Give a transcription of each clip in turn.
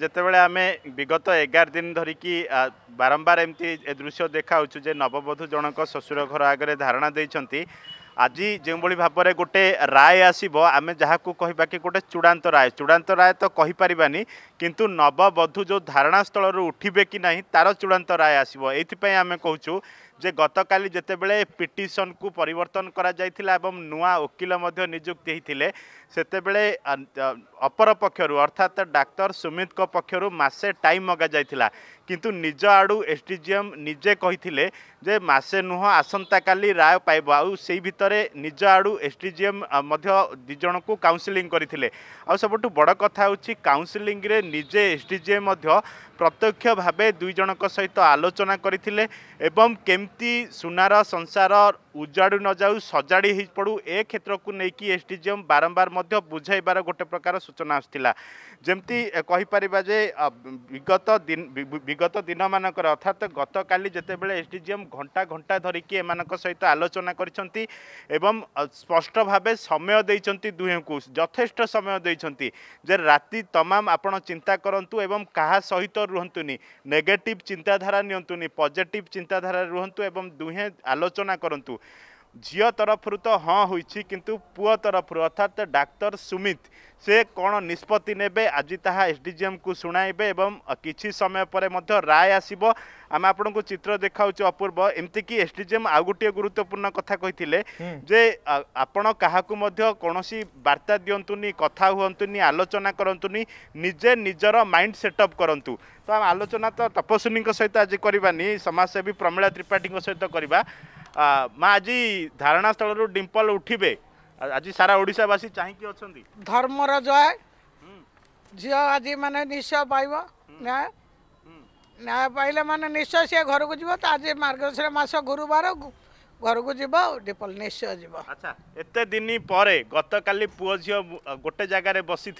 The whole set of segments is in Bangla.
ଯେତେବେଳେ ଆମେ ବିଗତ ଏଗାର ଦିନ ଧରିକି ବାରମ୍ବାର ଏମିତି ଏ ଦୃଶ୍ୟ ଦେଖାହେଉଛୁ ଯେ ନବବଧୂ ଜଣଙ୍କ ଶ୍ୱଶୁର ଘର ଆଗରେ ଧାରଣା ଦେଇଛନ୍ତି আজি যেভাবে ভাবে গোটে রায় আসব আমি যা কহবা কি গোটে চূড়ান্ত রায় চূড়ান্ত রায় তো কহিপারি কিন্তু নববধূ যে ধারণাস্থলর উঠবে কি না তার চূড়ান্ত রায় আসব এইপাই আমি কৌছু যে গতকাল যেতবে পিটিশন কু পরিবর্তন করা যাই এবং নূয়া ওকিল মধ্য নিযুক্তি হয়েছে সেতবে অপর পক্ষর অর্থাৎ ডাক্তার সুমিত পক্ষর মাসে টাইম মগা যাই କିନ୍ତୁ ନିଜ ଆଡ଼ୁ ଏସ୍ଡିଜିଏମ୍ ନିଜେ କହିଥିଲେ ଯେ ମାସେ ନୁହଁ ଆସନ୍ତାକାଲି ରାୟ ପାଇବ ଆଉ ସେଇ ଭିତରେ ନିଜ ଆଡ଼ୁ ଏସ୍ଡିଜିଏମ୍ ମଧ୍ୟ ଦୁଇ ଜଣଙ୍କୁ କାଉନସିଲିଂ କରିଥିଲେ ଆଉ ସବୁଠୁ ବଡ଼ କଥା ହେଉଛି କାଉନସିଲିଂରେ ନିଜେ ଏସ୍ଡିଜିଏମ୍ ମଧ୍ୟ প্রত্যক্ষ ভাবে দুই জনক সহিত আলোচনা করে এবং কেমতি সুনার সংসার উজাড়ু নযাও সজাড়ি হয়ে পড়ু এ ক্ষেত্রকু নেই এসডিজিএম বারম্বার মধ্য বুঝাইবার গোটে প্রকার সূচনা আসছিলা যেমতি কহিপারিবা যে বিগত দিন বিগত দিনমানকর অর্থাৎ গতকালি যেতবে এসডিজিএম ঘণ্টা ঘণ্টা ধরিকি এমানক সহিত আলোচনা করেছেন এবং স্পষ্ট ভাবে সময় দিয়েছেন দুহেঁকু যথেষ্ট সময় দিয়েছেন যে রাতি তমাম আপনার চিন্তা করতু এবং কাহা সহিত ରୁହନ୍ତୁନି ନେଗେଟିଭ୍ ଚିନ୍ତାଧାରା ନିଅନ୍ତୁନି ପଜିଟିଭ୍ ଚିନ୍ତାଧାରାରେ ରୁହନ୍ତୁ ଏବଂ ଦୁହେଁ ଆଲୋଚନା କରନ୍ତୁ ଝିଅ ତରଫରୁ ତ ହଁ ହୋଇଛି କିନ୍ତୁ ପୁଅ ତରଫରୁ ଅର୍ଥାତ୍ ଡାକ୍ତର ସୁମିତ ସେ କ'ଣ ନିଷ୍ପତ୍ତି ନେବେ ଆଜି ତାହା ଏସ ଡି ଜି ଏମ୍କୁ ଶୁଣାଇବେ ଏବଂ କିଛି ସମୟ ପରେ ମଧ୍ୟ ରାୟ ଆସିବ ଆମେ ଆପଣଙ୍କୁ ଚିତ୍ର ଦେଖାଉଛୁ ଅପୂର୍ବ ଏମିତିକି ଏସ ଡି ଜି ଏମ୍ ଆଉ ଗୋଟିଏ ଗୁରୁତ୍ୱପୂର୍ଣ୍ଣ କଥା କହିଥିଲେ ଯେ ଆପଣ କାହାକୁ ମଧ୍ୟ କୌଣସି ବାର୍ତ୍ତା ଦିଅନ୍ତୁନି କଥା ହୁଅନ୍ତୁନି ଆଲୋଚନା କରନ୍ତୁନି ନିଜେ ନିଜର ମାଇଣ୍ଡ ସେଟଅପ୍ କରନ୍ତୁ ତ ଆଲୋଚନା ତ ତପସ୍ୱିନୀଙ୍କ ସହିତ ଆଜି କରିବାନି ସମାଜସେବୀ ପ୍ରମିଳା ତ୍ରିପାଠୀଙ୍କ ସହିତ କରିବା মা আজ ধারণাস্থল ডিম্পল উঠবে আজ সারা ওড়িশাবাসী চাহিকি অনেক ধর্মর জয় ঝিও আজ মানে নিশ্চয় পাইব ন্যায় ন্যায় পাইলে মানে নিশ্চয় সে ঘরক যাব তো আজ মার্গশীর মাস গুরুবার ঘরক যাব ডিম্পল নিশ্চয় যাব আচ্ছা এত দিন পরে গতকাল পুয় ঝিও গোটে জায়গায় বসি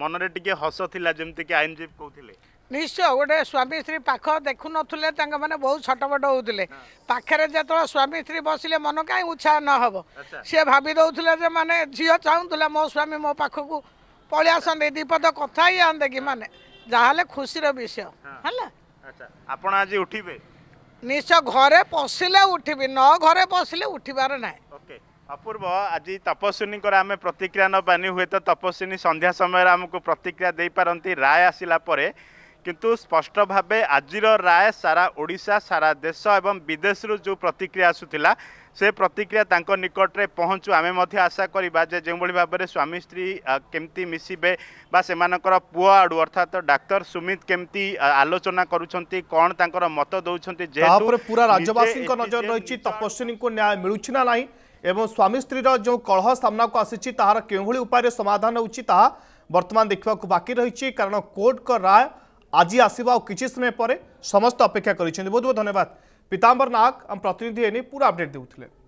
মনরে টিকি হস লা যেমি আইনজীবী কৌলে ନିଶ୍ଚୟ ଗୋଟେ ସ୍ୱାମୀ ସ୍ତ୍ରୀ ପାଖ ଦେଖୁନଥିଲେ ତାଙ୍କମାନେ ବହୁତ ଛଟପଟ ହେଉଥିଲେ ପାଖରେ ଯେତେବେଳେ ସ୍ୱାମୀ ସ୍ତ୍ରୀ ବସିଲେ ମନ କାହିଁ ଉତ୍ସାହ ନ ହେବ ସିଏ ଭାବି ଦେଉଥିଲେ ଯେ ମାନେ ଝିଅ ଚାହୁଁଥିଲା ମୋ ସ୍ୱାମୀ ମୋ ପାଖକୁ ପଳେଇ ଆସନ୍ତି ଦୁଇପଦ କଥା ହିଁ ଆଣନ୍ତେ କି ମାନେ ଯାହାହେଲେ ଖୁସିର ବିଷୟ ହେଲା ଆପଣ ଆଜି ଉଠିବେ ନିଶ୍ଚୟ ଘରେ ପଶିଲେ ଉଠିବି ନ ଘରେ ପଶିଲେ ଉଠିବାର ନାହିଁ অপূর্ব আজি তপস্বিনীঙ্কর আমি প্রতিক্রিয়া নবানি হুয়েত তপস্বিনী সন্ধ্যা সময়ের আমি প্রতিক্রিয়া দিয়ে পাঁচ রায় আসিলা পরে কিন্তু স্পষ্ট ভাবে আজির রায় সারা ওড়িশা সারা দেশ এবং বিদেশর যে প্রতিক্রিয়া আসুলা সে প্রতিক্রিয়া তাঁর নিকটে পহঞ্চু আমি মধ্যে আশা করা যে যেভাবে ভাবে স্বামী স্ত্রী কমিটি মিশবে বা সে পুয় আড়ু অর্থাৎ ডাক্তার সুমিত কমিটি আলোচনা করছেন কণ তাঁর মত দৌঁছেন পুরা রাজ্যবাসীঙ্ক নজর রয়েছে তপস্বিনী ন্যায় মিলুছি না এবং স্বামী স্ত্রীর যে কলহ সামনা আসিছি তাহার কেউভাবে উপায় সমাধান হচ্ছে তাহা বর্তমান দেখা বাকি রয়েছে কারণ কোর্টক রায় আজি আসবা আর কিছু সময় পরে সমস্ত অপেক্ষা করেছেন বহু বহু ধন্যবাদ পিতাম্বর নাগ আম প্রতিনিধি এনে পুরা আপডেট দেউলে